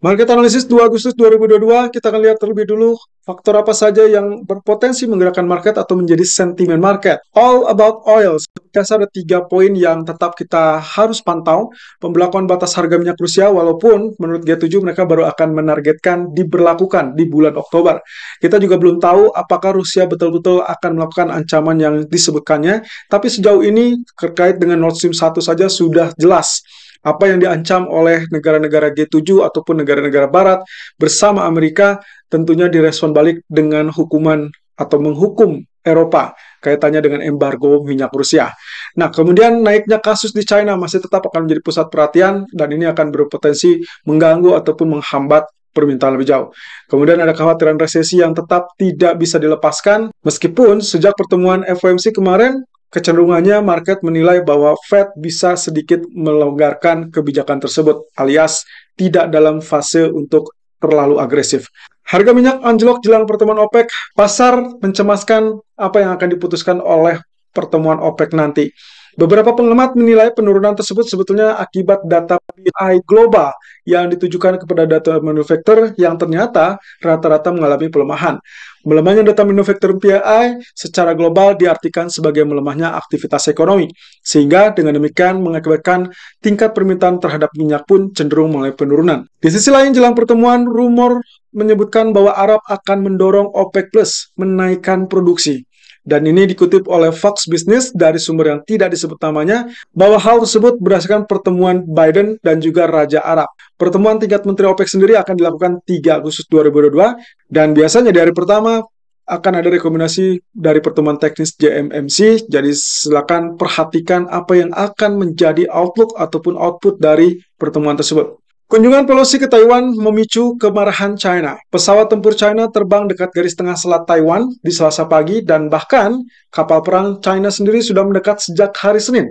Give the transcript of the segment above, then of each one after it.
Market analisis 2 Agustus 2022, kita akan lihat terlebih dulu faktor apa saja yang berpotensi menggerakkan market atau menjadi sentimen market. All about oil, biasa ada tiga poin yang tetap kita harus pantau. Pembelakuan batas harga minyak Rusia, walaupun menurut G7 mereka baru akan menargetkan diberlakukan di bulan Oktober. Kita juga belum tahu apakah Rusia betul-betul akan melakukan ancaman yang disebutkannya, tapi sejauh ini terkait dengan Nord Stream 1 saja sudah jelas apa yang diancam oleh negara-negara G7 ataupun negara-negara barat bersama Amerika tentunya direspon balik dengan hukuman atau menghukum Eropa kaitannya dengan embargo minyak Rusia. Nah, kemudian naiknya kasus di China masih tetap akan menjadi pusat perhatian dan ini akan berpotensi mengganggu ataupun menghambat permintaan lebih jauh. Kemudian ada kekhawatiran resesi yang tetap tidak bisa dilepaskan, meskipun sejak pertemuan FOMC kemarin, kecenderungannya market menilai bahwa Fed bisa sedikit melonggarkan kebijakan tersebut, alias tidak dalam fase untuk terlalu agresif. Harga minyak anjlok jelang pertemuan OPEC, pasar mencemaskan apa yang akan diputuskan oleh pertemuan OPEC nanti. Beberapa pengamat menilai penurunan tersebut sebetulnya akibat data PMI global yang ditujukan kepada data manufaktur yang ternyata rata-rata mengalami pelemahan. Melemahnya data manufaktur PMI secara global diartikan sebagai melemahnya aktivitas ekonomi, sehingga dengan demikian mengakibatkan tingkat permintaan terhadap minyak pun cenderung mulai penurunan. Di sisi lain, jelang pertemuan, rumor menyebutkan bahwa Arab akan mendorong OPEC Plus menaikkan produksi. Dan ini dikutip oleh Fox Business dari sumber yang tidak disebut namanya, bahwa hal tersebut berdasarkan pertemuan Biden dan juga Raja Arab. Pertemuan tingkat Menteri OPEC sendiri akan dilakukan 3 Agustus 2022, dan biasanya dari pertama akan ada rekomendasi dari pertemuan teknis JMMC. Jadi silakan perhatikan apa yang akan menjadi outlook ataupun output dari pertemuan tersebut. Kunjungan Pelosi ke Taiwan memicu kemarahan China. Pesawat tempur China terbang dekat garis tengah selat Taiwan di Selasa pagi dan bahkan kapal perang China sendiri sudah mendekat sejak hari Senin.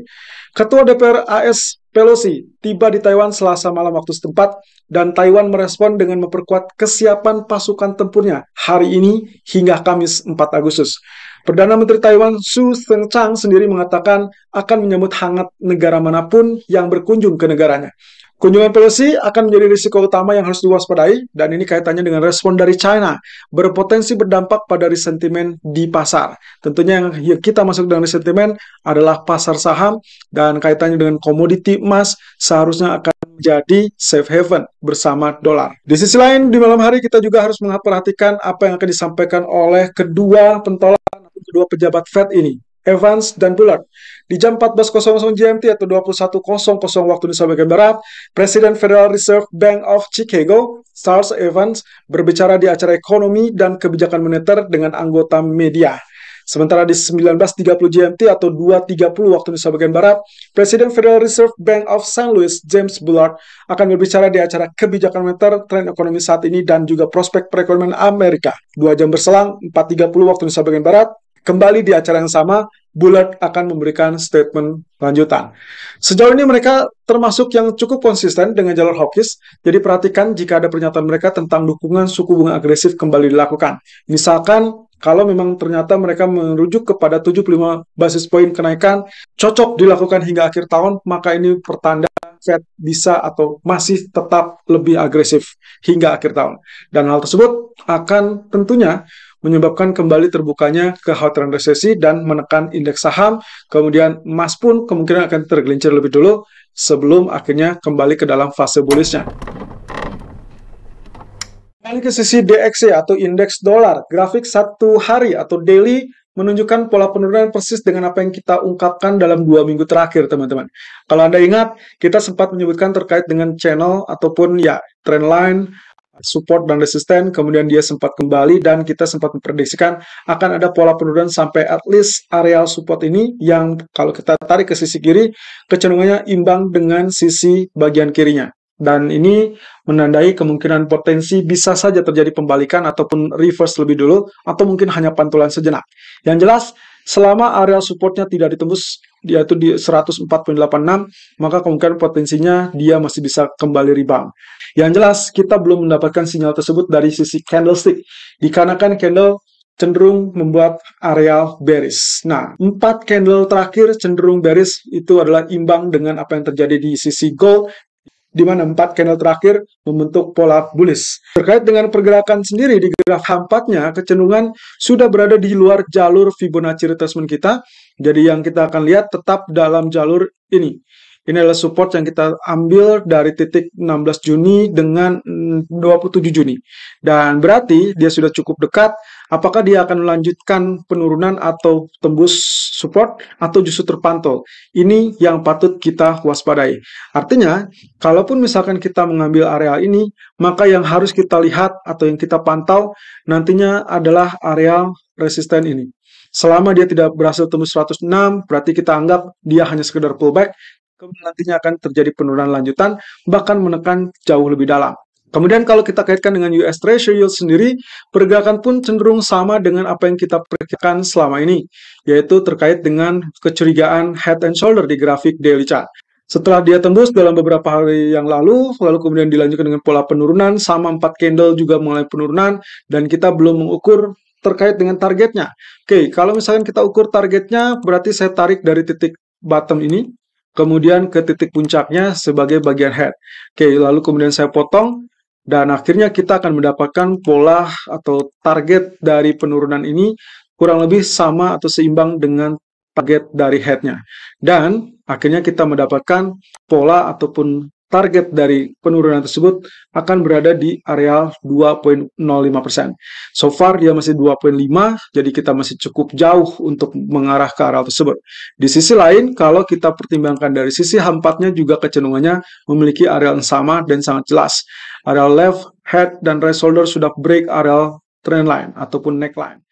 Ketua DPR AS Pelosi tiba di Taiwan Selasa malam waktu setempat dan Taiwan merespon dengan memperkuat kesiapan pasukan tempurnya hari ini hingga Kamis 4 Agustus. Perdana Menteri Taiwan Su Tseng Chang sendiri mengatakan akan menyambut hangat negara manapun yang berkunjung ke negaranya. Kunjungan Pelosi akan menjadi risiko utama yang harus diwaspadai dan ini kaitannya dengan respon dari China berpotensi berdampak pada resentimen di pasar. Tentunya yang kita masuk dengan resentimen adalah pasar saham dan kaitannya dengan komoditi emas seharusnya akan menjadi safe haven bersama dolar. Di sisi lain di malam hari kita juga harus memperhatikan apa yang akan disampaikan oleh kedua pentolan atau kedua pejabat Fed ini Evans, dan Bullard. Di jam 14.00 GMT atau 21.00 waktu Indonesia bagian Barat, Presiden Federal Reserve Bank of Chicago, Charles Evans, berbicara di acara ekonomi dan kebijakan moneter dengan anggota media. Sementara di 19.30 GMT atau 2.30 waktu Indonesia bagian Barat, Presiden Federal Reserve Bank of St. Louis, James Bullard, akan berbicara di acara kebijakan moneter, tren ekonomi saat ini, dan juga prospek perekonomian Amerika. Dua jam berselang, 4.30 waktu Indonesia bagian Barat, Kembali di acara yang sama, Bullard akan memberikan statement lanjutan. Sejauh ini mereka termasuk yang cukup konsisten dengan jalur hawkish, jadi perhatikan jika ada pernyataan mereka tentang dukungan suku bunga agresif kembali dilakukan. Misalkan kalau memang ternyata mereka merujuk kepada 75 basis poin kenaikan cocok dilakukan hingga akhir tahun, maka ini pertanda Fed bisa atau masih tetap lebih agresif hingga akhir tahun. Dan hal tersebut akan tentunya menyebabkan kembali terbukanya kekhawatiran resesi dan menekan indeks saham. Kemudian emas pun kemungkinan akan tergelincir lebih dulu sebelum akhirnya kembali ke dalam fase bullishnya. Kembali ke sisi DXY ya, atau indeks dolar, grafik satu hari atau daily menunjukkan pola penurunan persis dengan apa yang kita ungkapkan dalam dua minggu terakhir, teman-teman. Kalau Anda ingat, kita sempat menyebutkan terkait dengan channel ataupun ya trendline support dan resisten, kemudian dia sempat kembali dan kita sempat memprediksikan akan ada pola penurunan sampai at least areal support ini yang kalau kita tarik ke sisi kiri kecenderungannya imbang dengan sisi bagian kirinya. Dan ini menandai kemungkinan potensi bisa saja terjadi pembalikan ataupun reverse lebih dulu atau mungkin hanya pantulan sejenak. Yang jelas, selama areal supportnya tidak ditembus, dia itu di 104.86 maka kemungkinan potensinya dia masih bisa kembali rebound. Yang jelas kita belum mendapatkan sinyal tersebut dari sisi candlestick dikarenakan candle cenderung membuat areal bearish. Nah, empat candle terakhir cenderung bearish itu adalah imbang dengan apa yang terjadi di sisi gold di mana empat candle terakhir membentuk pola bullish. Terkait dengan pergerakan sendiri di graf H4-nya, kecenderungan sudah berada di luar jalur Fibonacci retracement kita. Jadi yang kita akan lihat tetap dalam jalur ini. Ini adalah support yang kita ambil dari titik 16 Juni dengan 27 Juni. Dan berarti dia sudah cukup dekat. Apakah dia akan melanjutkan penurunan atau tembus support atau justru terpantau? Ini yang patut kita waspadai. Artinya, kalaupun misalkan kita mengambil area ini, maka yang harus kita lihat atau yang kita pantau nantinya adalah area resisten ini. Selama dia tidak berhasil tembus 106, berarti kita anggap dia hanya sekedar pullback kemudian nantinya akan terjadi penurunan lanjutan, bahkan menekan jauh lebih dalam. Kemudian kalau kita kaitkan dengan US Treasury Yield sendiri, pergerakan pun cenderung sama dengan apa yang kita perkirakan selama ini, yaitu terkait dengan kecurigaan head and shoulder di grafik daily chart. Setelah dia tembus dalam beberapa hari yang lalu, lalu kemudian dilanjutkan dengan pola penurunan, sama 4 candle juga mulai penurunan, dan kita belum mengukur terkait dengan targetnya. Oke, kalau misalkan kita ukur targetnya, berarti saya tarik dari titik bottom ini, kemudian ke titik puncaknya sebagai bagian head. Oke, lalu kemudian saya potong, dan akhirnya kita akan mendapatkan pola atau target dari penurunan ini kurang lebih sama atau seimbang dengan target dari headnya. Dan akhirnya kita mendapatkan pola ataupun target dari penurunan tersebut akan berada di areal 2.05%. So far dia masih 2.5, jadi kita masih cukup jauh untuk mengarah ke areal tersebut. Di sisi lain, kalau kita pertimbangkan dari sisi hampatnya juga kecenderungannya memiliki areal yang sama dan sangat jelas. Areal left, head, dan right shoulder sudah break areal trendline ataupun neckline.